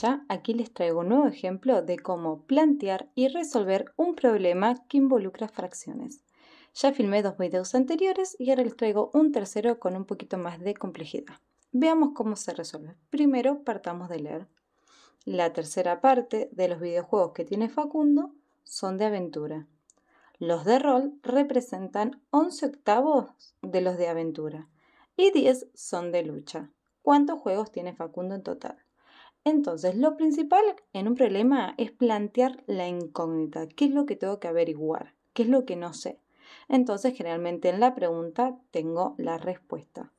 ya, aquí les traigo un nuevo ejemplo de cómo plantear y resolver un problema que involucra fracciones. Ya filmé dos videos anteriores y ahora les traigo un tercero con un poquito más de complejidad. Veamos cómo se resuelve. Primero partamos de leer. La tercera parte de los videojuegos que tiene Facundo son de aventura. Los de rol representan 11 octavos de los de aventura y 10 son de lucha. ¿Cuántos juegos tiene Facundo en total? Entonces, lo principal en un problema es plantear la incógnita. ¿Qué es lo que tengo que averiguar? ¿Qué es lo que no sé? Entonces, generalmente en la pregunta tengo la respuesta.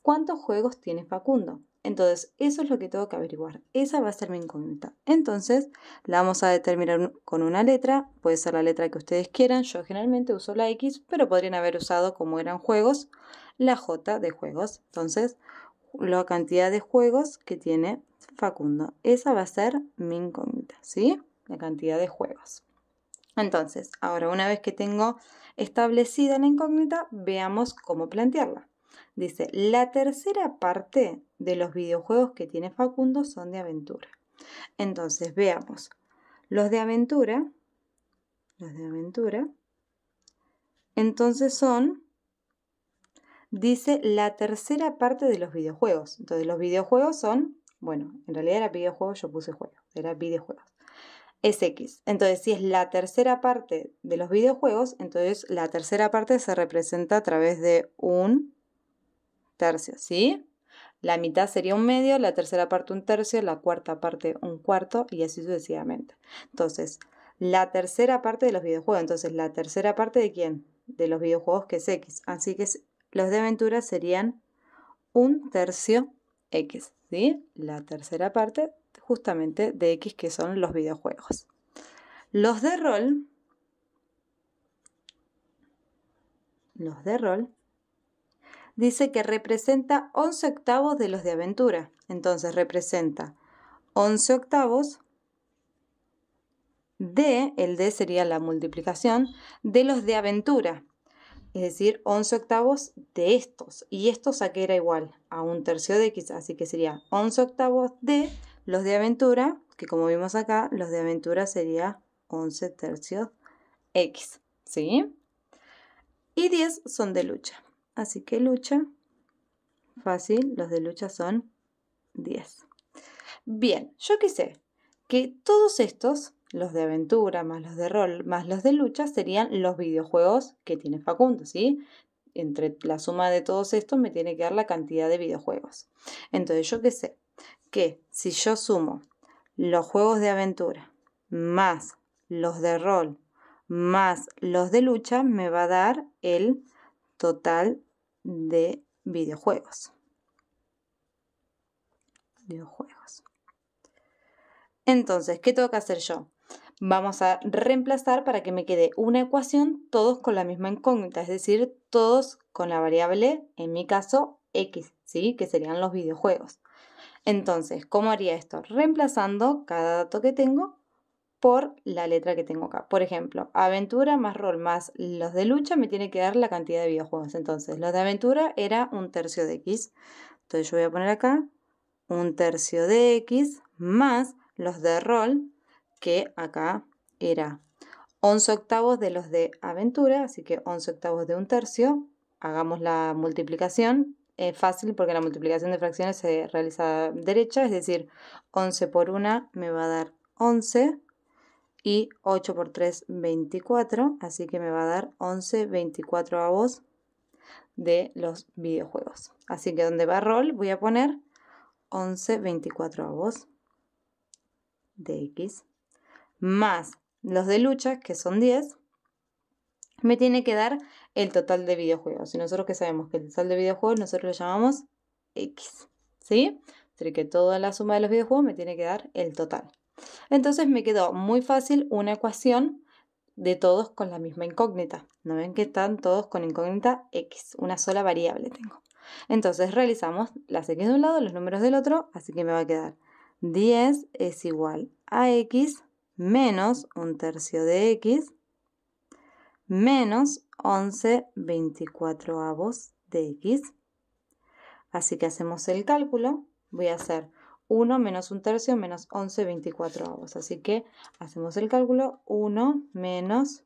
¿Cuántos juegos tiene Facundo? Entonces, eso es lo que tengo que averiguar. Esa va a ser mi incógnita. Entonces, la vamos a determinar con una letra. Puede ser la letra que ustedes quieran. Yo generalmente uso la X, pero podrían haber usado, como eran juegos, la J de juegos. Entonces, la cantidad de juegos que tiene Facundo. Esa va a ser mi incógnita, ¿sí? La cantidad de juegos. Entonces, ahora una vez que tengo establecida la incógnita, veamos cómo plantearla. Dice, la tercera parte de los videojuegos que tiene Facundo son de aventura. Entonces, veamos. Los de aventura, los de aventura, entonces son dice la tercera parte de los videojuegos. Entonces los videojuegos son, bueno, en realidad era videojuegos, yo puse juego, era videojuegos. Es X. Entonces si es la tercera parte de los videojuegos, entonces la tercera parte se representa a través de un tercio, ¿sí? La mitad sería un medio, la tercera parte un tercio, la cuarta parte un cuarto y así sucesivamente. Entonces, la tercera parte de los videojuegos. Entonces, la tercera parte de quién? De los videojuegos que es X. Así que es los de aventura serían un tercio X, ¿sí? La tercera parte justamente de X que son los videojuegos. Los de rol, los de rol, dice que representa 11 octavos de los de aventura. Entonces representa 11 octavos de, el D sería la multiplicación, de los de aventura es decir, 11 octavos de estos. Y estos a era igual a un tercio de X, así que sería 11 octavos de los de aventura, que como vimos acá, los de aventura sería 11 tercios X, ¿sí? Y 10 son de lucha, así que lucha, fácil, los de lucha son 10. Bien, yo quise que todos estos los de aventura, más los de rol, más los de lucha, serían los videojuegos que tiene Facundo, ¿sí? Entre la suma de todos estos me tiene que dar la cantidad de videojuegos. Entonces, yo qué sé, que si yo sumo los juegos de aventura más los de rol más los de lucha, me va a dar el total de videojuegos. Videojuegos. Entonces, ¿qué tengo que hacer yo? vamos a reemplazar para que me quede una ecuación todos con la misma incógnita, es decir, todos con la variable, en mi caso, x, ¿sí? que serían los videojuegos. Entonces, ¿cómo haría esto? Reemplazando cada dato que tengo por la letra que tengo acá. Por ejemplo, aventura más rol más los de lucha me tiene que dar la cantidad de videojuegos. Entonces, los de aventura era un tercio de x. Entonces yo voy a poner acá un tercio de x más los de rol que acá era 11 octavos de los de aventura, así que 11 octavos de un tercio. Hagamos la multiplicación. Es fácil porque la multiplicación de fracciones se realiza derecha, es decir, 11 por 1 me va a dar 11 y 8 por 3, 24, así que me va a dar 11 24 avos de los videojuegos. Así que donde va rol voy a poner 11 24 avos de X más los de lucha, que son 10, me tiene que dar el total de videojuegos. Y nosotros que sabemos que el total de videojuegos nosotros lo llamamos X. ¿Sí? Así que toda la suma de los videojuegos me tiene que dar el total. Entonces me quedó muy fácil una ecuación de todos con la misma incógnita. ¿No ven que están todos con incógnita X? Una sola variable tengo. Entonces realizamos las X de un lado, los números del otro, así que me va a quedar 10 es igual a X menos un tercio de x menos 11 24 avos de x. Así que hacemos el cálculo. Voy a hacer 1 menos un tercio menos 11 24 avos. Así que hacemos el cálculo 1 menos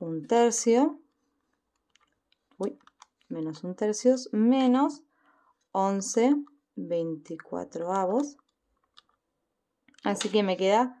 un tercio. Uy, menos un tercio menos 11 24 avos. Así que me queda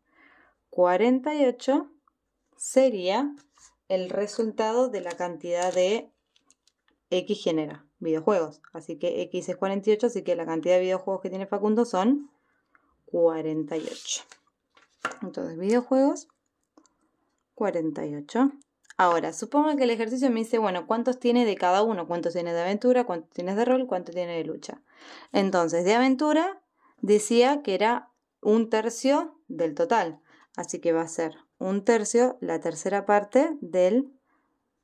48 sería el resultado de la cantidad de X genera videojuegos. Así que X es 48, así que la cantidad de videojuegos que tiene Facundo son 48. Entonces, videojuegos, 48. Ahora, supongo que el ejercicio me dice, bueno, ¿cuántos tiene de cada uno? ¿Cuántos tiene de aventura? ¿Cuántos tiene de rol? ¿Cuántos tiene de lucha? Entonces, de aventura decía que era un tercio del total. Así que va a ser un tercio, la tercera parte del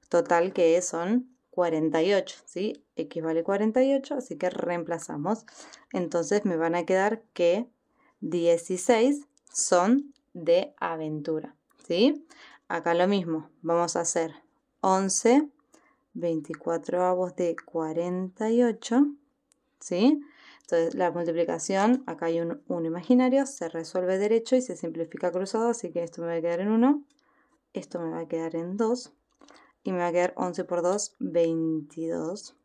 total que son 48, ¿sí? X vale 48, así que reemplazamos. Entonces me van a quedar que 16 son de aventura, ¿sí? Acá lo mismo, vamos a hacer 11, 24 avos de 48, ¿sí? Entonces, la multiplicación, acá hay un 1 imaginario, se resuelve derecho y se simplifica cruzado, así que esto me va a quedar en 1, esto me va a quedar en 2, y me va a quedar 11 por 2, 22.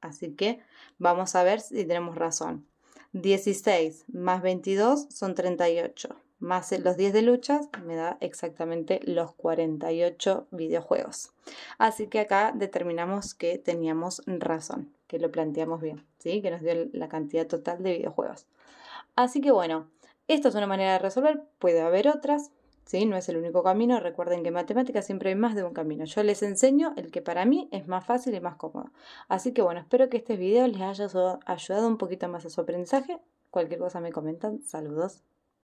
Así que vamos a ver si tenemos razón. 16 más 22 son 38 más los 10 de luchas, me da exactamente los 48 videojuegos. Así que acá determinamos que teníamos razón, que lo planteamos bien, ¿sí? que nos dio la cantidad total de videojuegos. Así que bueno, esta es una manera de resolver, puede haber otras, ¿sí? no es el único camino, recuerden que en matemáticas siempre hay más de un camino. Yo les enseño el que para mí es más fácil y más cómodo. Así que bueno, espero que este video les haya ayudado un poquito más a su aprendizaje. Cualquier cosa me comentan. Saludos.